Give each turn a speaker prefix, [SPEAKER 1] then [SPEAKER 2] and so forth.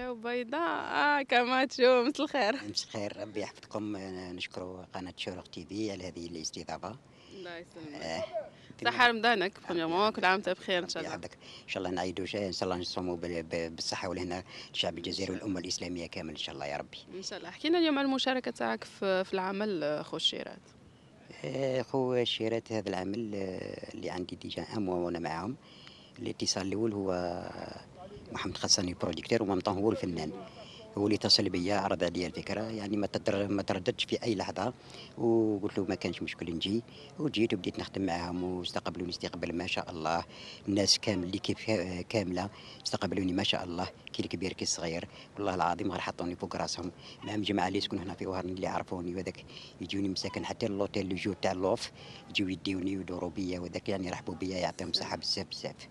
[SPEAKER 1] لو بيضاء آه، كما تشوف مثل الخير مساء
[SPEAKER 2] الخير ربي يحفظكم نشكروا قناه شروق تي في على هذه الاستضافه
[SPEAKER 1] الله يسلمك آه، صحة رمضانك بريمون كل عام وانت بخير ان شاء الله يحفظك
[SPEAKER 2] ان شاء الله نعيدوا ان شاء الله نصوموا بالصحة والهنا الشعب الجزائري والأمة الإسلامية كامل ان شاء الله يا ربي
[SPEAKER 1] ان شاء الله حكينا اليوم عن المشاركة تاعك في العمل خو الشيرات
[SPEAKER 2] آه، خو الشيرات هذا العمل اللي عندي ديجا أموا وأنا معاهم الاتصال الأول هو محمد خساني بروديكتور ومام هو الفنان هو اللي اتصل بيا عرض عليا الفكره يعني ما ما ترددش في اي لحظه وقلت له ما كانش مشكل نجي وجيت وبديت نخدم معاهم واستقبلوني استقبال ما شاء الله الناس كامل اللي كيف كامله استقبلوني ما شاء الله كي الكبير كي الصغير والله العظيم غير حطوني فوق راسهم معهم جماعه اللي يسكنوا هنا في وهران اللي عرفوني وذاك يجوني مساكن حتى اللوتيل اللي جو تاع اللوف يجيو يديوني ويدوروا بيا وذاك يعني رحبوا بيا يعطيهم صحه بزاف بزاف